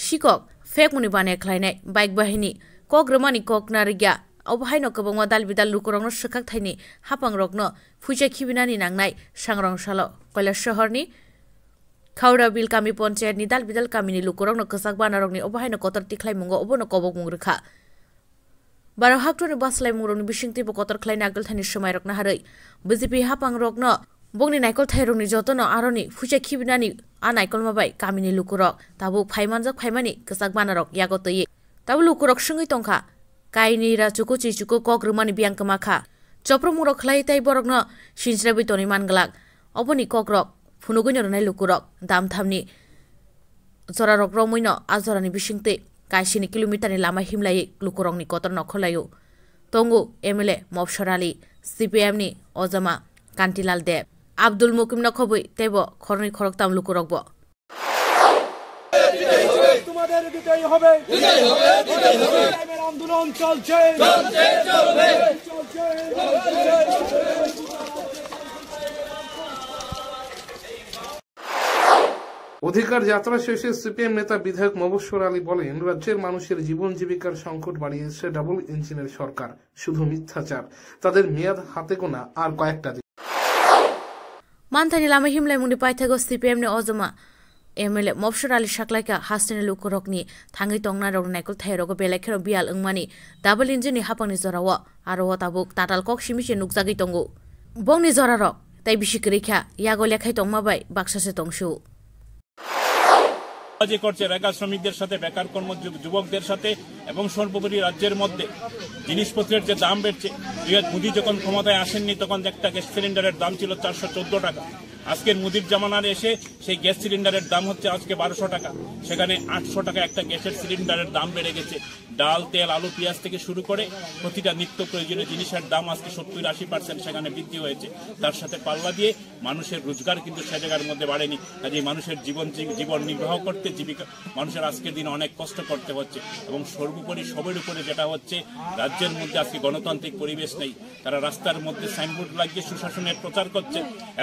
sikok fek muni bane bike বাহিনী bahini kok remani kok narigya অবহাইন কবংমা দাল বিদাল লুকরং সকাক থাইনি হাপাং রগ্ন ফুজে খিবিনানি নাংনাই সাংরং সাল কৈলাস শহরনি খাউরা বিল কামি পঞ্চায়েতনি দাল বিদাল কামিনি লুকরং কসাক বানারংনি অবহাইন কতর তিখলাই মঙ্গ অবন কবক মুংরেখা বারো হাক্টনি বাসলাই মুরংনি বিশিং তিব কতর খ্লাই আগল থাইনি সময় রগ্ন হারৈ বিজেপি হাপাং রগ্ন বংনি নাইকল থাইরংনি যতন আরনি ফুজে খিবিনানি a naikol mabai kamini lukurok tabu phaimanjak phaimani kisak banarok yagotoi tabu lukurok sungui tongkha kaini ra chuku chi chuku kok rumani biang kama kha chopro murok khlai tai borokno sinsra bi toni manglak oboni kokrok phunugoi noronai lukurok dam thamni jorarok romuino ajorani bisingte kaisini kilometer ni lama himlai lukurok ni kotor nokholayo tongu MLA Mofsar Ali CPM নি অজমা কান্তিলাল দেব আব্দুল মকিম না খবই তাইব খরনি খরক তামলুকু রকব অধিকার যাত্রা শেষে CPM নেতা বিধায়ক মবস্বর আলী বলেন রাজ্যের মানুষের জীবন জীবিকার সংকট বাড়িয়েছে ডাবল ইঞ্জিনের সরকার শুধু মিথ্যাচার তাদের মেয়াদ হাতে গোনা আর কয়েকটা মানথানি লামা হিমলাই মুনি পাইথাগস্তি পেমনে অজমা এমএলএ মফসর আলী সাকলাইকা হাসনি লুকরকনি থাঙ্গি টংনা রক নাইকল থাইরগ বেলাইখের বিয়াল ওংমানি ডাবল ইঞ্জিননি হাপাংনি জরাও আরও তাবুক তাতাল কক সিমিসে নুকজাগি টঙ্গু বংনি জরারক তাই বিশিক রেখা ইয়াগলিয়া খাই টংমাবাই বাক্সাসে টংসু কাজে করছে রেগা শ্রমিকদের সাথে বেকার কর্ম যুবকদের সাথে এবং সর্বোপরি রাজ্যের মধ্যে জিনিসপত্রের যে দাম বেড়ছে মোদী যখন ক্ষমতায় আসেননি তখন একটা গ্যাস সিলিন্ডারের দাম ছিল চারশো টাকা আজকের মুদির জামানার এসে সেই গ্যাস সিলিন্ডারের দাম হচ্ছে আজকে বারোশো টাকা সেখানে আটশো টাকা একটা গ্যাসের সিলিন্ডারের দাম বেড়ে গেছে ডাল তেল আলু পেঁয়াজ থেকে শুরু করে প্রতিটা নিত্য প্রয়োজনীয় জিনিসের দাম আজকে সত্তর আশি পার্সেন্ট সেখানে বৃদ্ধি হয়েছে তার সাথে পাল্লা দিয়ে মানুষের রোজগার কিন্তু সে জায়গার মধ্যে বাড়েনি কাজে মানুষের জীবন জীবন নির্বাহ করতে জীবিকা মানুষের আজকের দিন অনেক কষ্ট করতে হচ্ছে এবং সর্বোপরি সবের উপরে যেটা হচ্ছে রাজ্যের মধ্যে আজকে গণতান্ত্রিক পরিবেশ নেই তারা রাস্তার মধ্যে সাইনবোর্ড লাগিয়ে সুশাসনের প্রচার করছে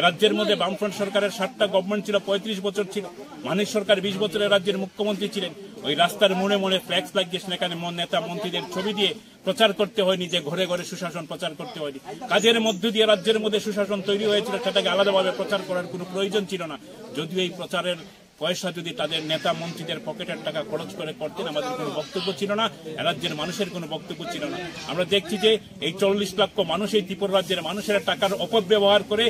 রাজ্যের মধ্যে বাম বামফ্রন্ট সরকারের সাতটা গভর্নমেন্ট ছিল পঁয়ত্রিশ বছর ছিল মানিস সরকার বিশ বছরের রাজ্যের মুখ্যমন্ত্রী ছিলেন ওই রাস্তার মোড়ে মোড়ে ফ্ল্যাক্স এখানে মন নেতা মন্ত্রীদের ছবি দিয়ে প্রচার করতে হয়নি যে ঘরে ঘরে সুশাসন প্রচার করতে হয়নি কাজের মধ্য দিয়ে রাজ্যের মধ্যে সুশাসন তৈরি হয়েছিল সেটাকে আলাদাভাবে প্রচার করার কোনো প্রয়োজন ছিল না যদিও এই প্রচারের পয়সা যদি তাদের নেতা মন্ত্রীদের পকেটের টাকা খরচ করে করতেন আমাদের কোনো বক্তব্য ছিল না রাজ্যের মানুষের কোনো বক্তব্য ছিল না আমরা দেখছি যে এই চল্লিশ লক্ষ মানুষ এই ত্রিপুরা রাজ্যের মানুষের টাকার অপব্যবহার করে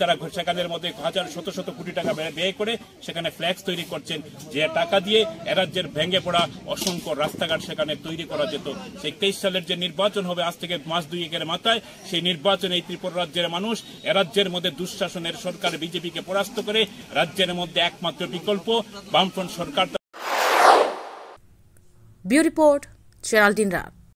তারা সেখানের মধ্যে হাজার শত শত কোটি টাকা ব্যয় করে সেখানে ফ্ল্যাক্স তৈরি করছেন যে টাকা দিয়ে এরাজ্যের ভেঙে পড়া অসংখ্য রাস্তাঘাট সেখানে তৈরি করা যেত সেই তেইশ সালের যে নির্বাচন হবে আজ থেকে মাস দুই একের মাথায় সেই নির্বাচনে এই ত্রিপুরা রাজ্যের মানুষ এরাজ্যের মধ্যে দুঃশাসনের সরকার বিজেপিকে পরাস্ত করে রাজ্যের মধ্যে একমাত্র বিকল্প প্রকল্প বামফ্রন্ট সরকার রিপোর্ট রাত